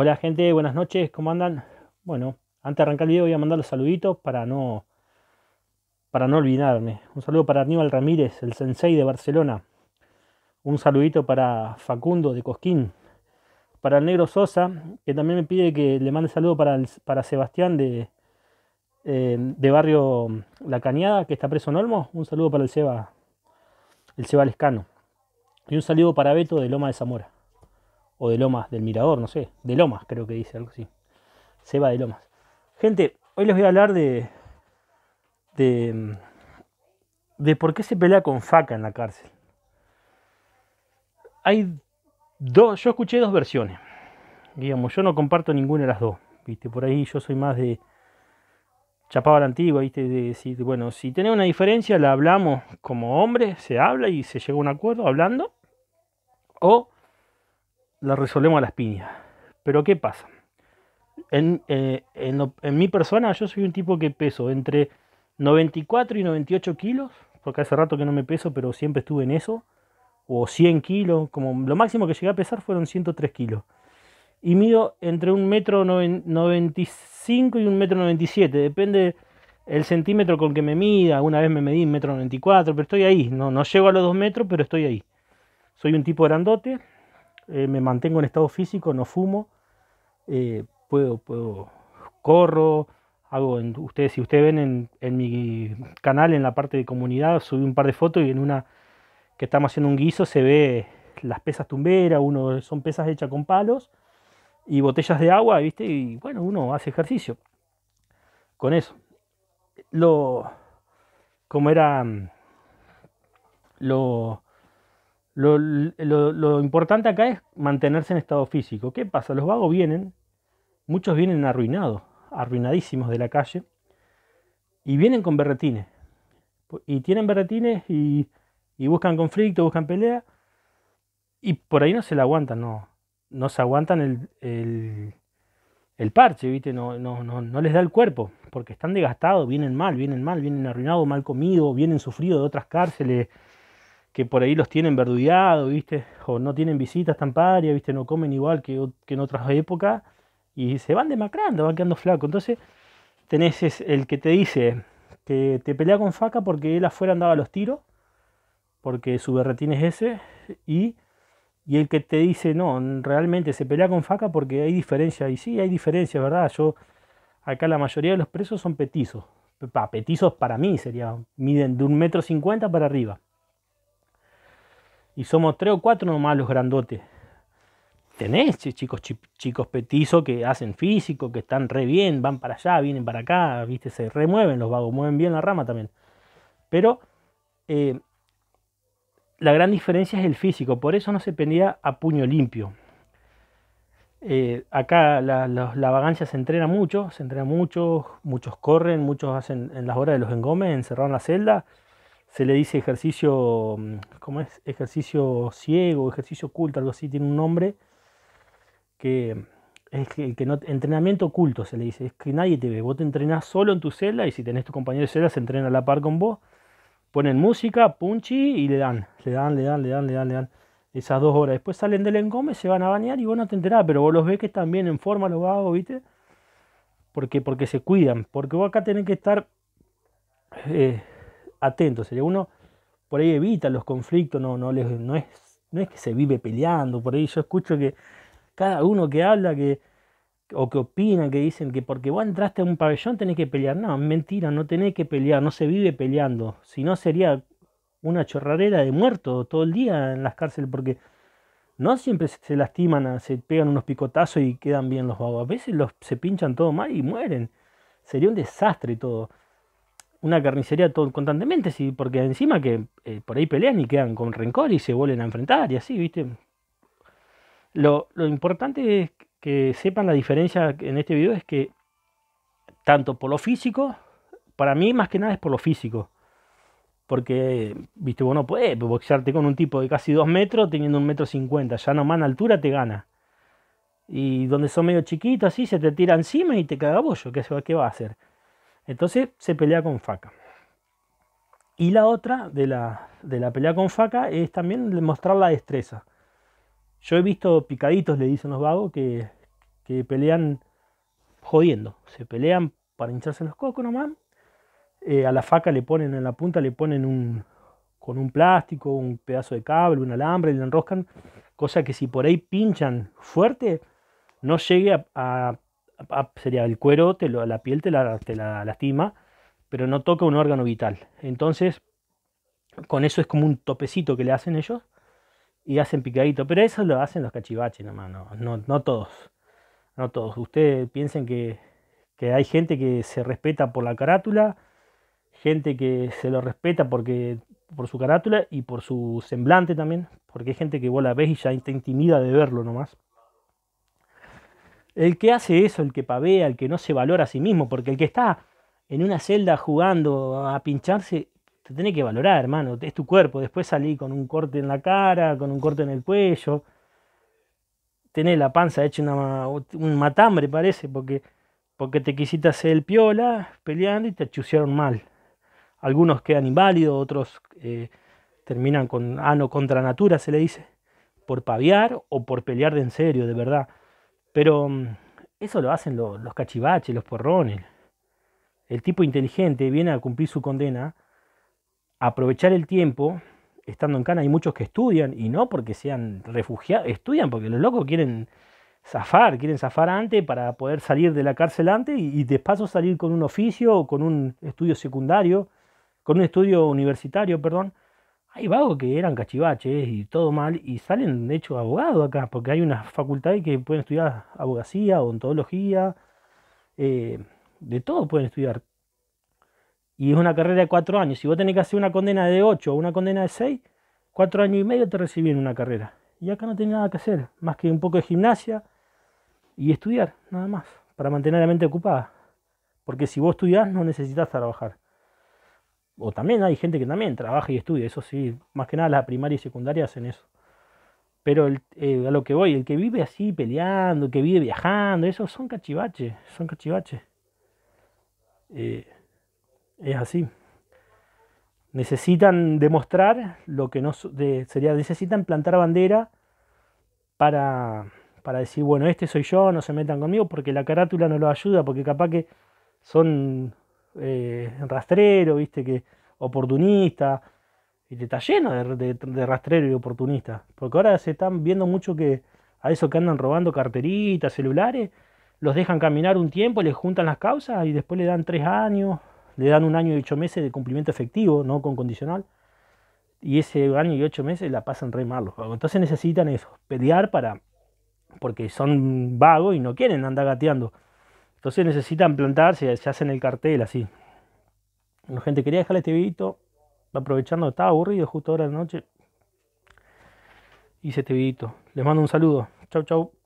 Hola gente, buenas noches, ¿cómo andan? Bueno, antes de arrancar el video voy a mandar los saluditos para no, para no olvidarme. Un saludo para Aníbal Ramírez, el Sensei de Barcelona. Un saludito para Facundo de Cosquín. Para el negro Sosa, que también me pide que le mande saludo para, para Sebastián de, eh, de Barrio La Cañada, que está preso en Olmo. Un saludo para el Seba, el Seba Lescano. Y un saludo para Beto de Loma de Zamora o de Lomas del Mirador, no sé, de Lomas creo que dice algo así. va de Lomas. Gente, hoy les voy a hablar de de de por qué se pelea con Faca en la cárcel. Hay dos, yo escuché dos versiones. Digamos, yo no comparto ninguna de las dos. ¿Viste? Por ahí yo soy más de chapaba la antigua, ¿viste? De decir, bueno, si tiene una diferencia, la hablamos como hombre, se habla y se llega a un acuerdo hablando. O la resolvemos a las piñas. Pero ¿qué pasa? En, eh, en, mi persona yo soy un tipo que peso entre 94 y 98 kilos, porque hace rato que no me peso, pero siempre estuve en eso, o 100 kilos, como lo máximo que llegué a pesar fueron 103 kilos. Y mido entre un metro 95 y un metro 97, depende el centímetro con que me mida, una vez me medí un metro 94, pero estoy ahí, no, no llego a los 2 metros, pero estoy ahí. Soy un tipo grandote, eh, me mantengo en estado físico, no fumo, eh, puedo, puedo, corro, hago, ustedes, si ustedes ven en, en, mi canal, en la parte de comunidad, subí un par de fotos y en una que estamos haciendo un guiso se ve las pesas tumberas, uno son pesas hechas con palos y botellas de agua, ¿viste? Y bueno, uno hace ejercicio con eso. Lo, como era, mm, lo, lo, importante acá es mantenerse en estado físico. ¿Qué pasa? Los vagos vienen, muchos vienen arruinados, arruinadísimos de la calle, y vienen con berretines. Y tienen berretines y, buscan conflicto, buscan pelea, y por ahí no se le aguantan, no, no se aguantan el, el, parche, ¿viste? No, no, no, no les da el cuerpo, porque están desgastados, vienen mal, vienen mal, vienen arruinados, mal comidos, vienen sufridos de otras cárceles que por ahí los tienen verdueado ¿viste? O no tienen visitas tan parias, ¿viste? No comen igual que, en otras épocas y se van demacrando, van quedando flacos. Entonces, tenés el que te dice que te pelea con Faca porque él afuera andaba a los tiros, porque su berretín es ese, y, el que te dice, no, realmente se pelea con Faca porque hay diferencia, y sí, hay diferencia, ¿verdad? Yo, acá la mayoría de los presos son petizos, petizos para mí sería, miden de un metro cincuenta para arriba y somos tres o cuatro nomás los grandotes. Tenés chicos, chicos petizos que hacen físico, que están re bien, van para allá, vienen para acá, viste, se remueven los vagos, mueven bien la rama también. Pero eh, la gran diferencia es el físico, por eso no se pendía a puño limpio. Eh, acá la, vagancia se entrena mucho, se entrena mucho, muchos corren, muchos hacen en las horas de los engomes, encerraron la celda, se le dice ejercicio, mm, ¿cómo es? Ejercicio ciego, ejercicio oculto, algo así, tiene un nombre que es que, no, entrenamiento oculto se le dice, es que nadie te ve, vos te entrenás solo en tu celda y si tenés tu compañero de celda se entrena a la par con vos, ponen música, punchi y le dan, le dan, le dan, le dan, le dan, le dan esas dos horas. Después salen del engome, se van a bañar y vos no te enterás, pero vos los ves que están bien en forma los vagos, ¿viste? Porque, porque se cuidan, porque vos acá tenés que estar eh, atento. Sería uno por ahí evita los conflictos, no, no, les, no, es, no es que se vive peleando. Por ahí yo escucho que cada uno que habla que, o que opina, que dicen que porque vos entraste a un pabellón tenés que pelear. No, mentira, no tenés que pelear, no se vive peleando. Si no sería una chorrarera de muertos todo el día en las cárceles porque no siempre se lastiman, se pegan unos picotazos y quedan bien los vagos. A veces los, se pinchan todo mal y mueren. Sería un desastre todo una carnicería todo constantemente, sí, porque encima que eh, por ahí pelean y quedan con rencor y se vuelven a enfrentar y así, ¿viste? Lo, importante es que sepan la diferencia en este video es que tanto por lo físico, para mí más que nada es por lo físico. Porque, viste, vos no podés boxearte con un tipo de casi 2 metros teniendo un metro 50. Ya nomás en altura te gana. Y donde son medio chiquitos así, se te tira encima y te caga bollo. ¿Qué, ¿Qué va a hacer? Entonces se pelea con Faca. Y la otra de la, de la pelea con Faca es también mostrar la destreza. Yo he visto picaditos, le dicen los vagos, que, pelean jodiendo. Se pelean para hincharse los cocos nomás. Eh, a la faca le ponen en la punta, le ponen un, con un plástico, un pedazo de cable, un alambre, y le enroscan. Cosa que si por ahí pinchan fuerte, no llegue a Ah, sería el cuero, la piel te la, lastima, pero no toca un órgano vital. Entonces, con eso es como un topecito que le hacen ellos y hacen picadito. Pero eso lo hacen los cachivaches nomás, no, no, no todos. No todos. Ustedes piensen que, que, hay gente que se respeta por la carátula, gente que se lo respeta porque por su carátula y por su semblante también, porque hay gente que vos la ves y ya te intimida de verlo nomás. El que hace eso, el que pavea, el que no se valora a sí mismo, porque el que está en una celda jugando a pincharse, te tiene que valorar, hermano, es tu cuerpo. Después salí con un corte en la cara, con un corte en el cuello, tenés la panza hecha un matambre, parece, porque, porque te quisiste hacer el piola peleando y te chusearon mal. Algunos quedan inválidos, otros eh, terminan con ano ah, contra natura, se le dice, por paviar o por pelear de en serio, de verdad. Pero mm, eso lo hacen los, cachivaches, los porrones. El tipo inteligente viene a cumplir su condena, aprovechar el tiempo, estando en Cana hay muchos que estudian, y no porque sean refugiados, estudian porque los locos quieren zafar, quieren zafar antes para poder salir de la cárcel antes y, y de paso salir con un oficio o con un estudio secundario, con un estudio universitario, perdón hay vagos que eran cachivaches y todo mal y salen de hecho abogados acá, porque hay unas facultades que pueden estudiar abogacía, ontología, eh, de todo pueden estudiar. Y es una carrera de cuatro años. Si vos tenés que hacer una condena de ocho o una condena de seis, cuatro años y medio te reciben una carrera. Y acá no tenés nada que hacer, más que un poco de gimnasia y estudiar, nada más, para mantener la mente ocupada. Porque si vos estudiás no necesitas trabajar o también hay gente que también trabaja y estudia, eso sí, más que nada la primaria y secundaria hacen eso. Pero eh, a lo que voy, el que vive así peleando, que vive viajando, eso son cachivaches, son cachivaches. Eh, es así. Necesitan demostrar lo que no sería, necesitan plantar bandera para, para decir, bueno, este soy yo, no se metan conmigo, porque la carátula no lo ayuda, porque capaz que son eh, rastrero, viste, que oportunista. Y está lleno de, rastrero y oportunista. Porque ahora se están viendo mucho que a esos que andan robando carteritas, celulares, los dejan caminar un tiempo, les juntan las causas y después le dan tres años, le dan un año y ocho meses de cumplimiento efectivo, no con condicional. Y ese año y ocho meses la pasan re malos. Entonces necesitan eso, pelear para. porque son vagos y no quieren andar gateando se necesitan plantarse, se hacen el cartel así. la gente, quería dejarle este vidito, aprovechando, estaba aburrido justo ahora de la noche. Hice este vidito Les mando un saludo. Chau, chau.